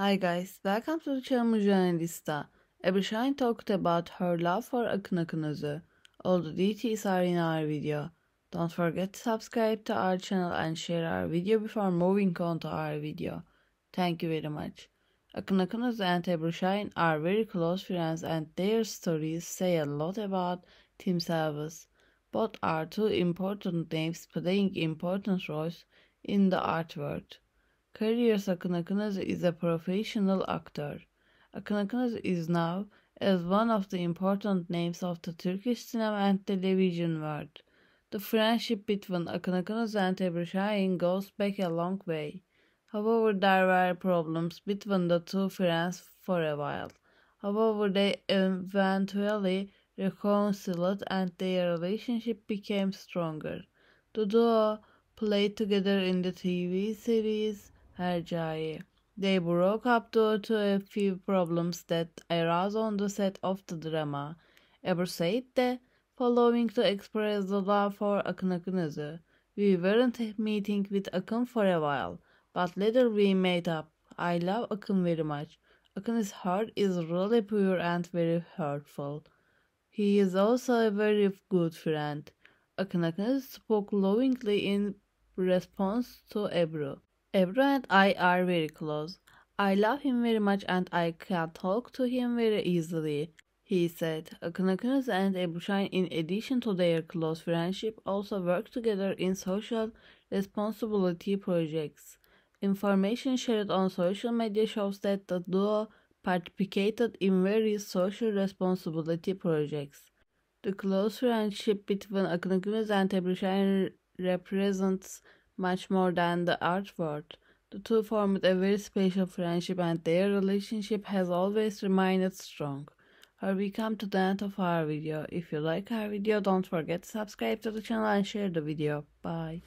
Hi guys, welcome to the Chilmu Journalista. Abishine talked about her love for Akınözü. All the details are in our video. Don't forget to subscribe to our channel and share our video before moving on to our video. Thank you very much. Akınözü and Abishine are very close friends and their stories say a lot about themselves. Both are two important names playing important roles in the art world. Careers Akın is a professional actor. Akın is now as one of the important names of the Turkish cinema and television world. The friendship between Akın and Ebru goes back a long way. However, there were problems between the two friends for a while. However, they eventually reconciled and their relationship became stronger. The duo played together in the TV series Herjai. They broke up due to a few problems that arose on the set of the drama. that, following to express the love for Akın We weren't meeting with Akın for a while, but later we made up. I love Akın very much. Akın's heart is really pure and very hurtful. He is also a very good friend. Akın spoke lovingly in response to Ebru. Ebru and I are very close. I love him very much and I can talk to him very easily. He said, Akınakunuz and Ebuşain, in addition to their close friendship, also work together in social responsibility projects. Information shared on social media shows that the duo participated in various social responsibility projects. The close friendship between Akınakunuz and Ebuşain represents much more than the art world, The two formed a very special friendship, and their relationship has always remained strong. Here we come to the end of our video. If you like our video, don't forget to subscribe to the channel and share the video. Bye.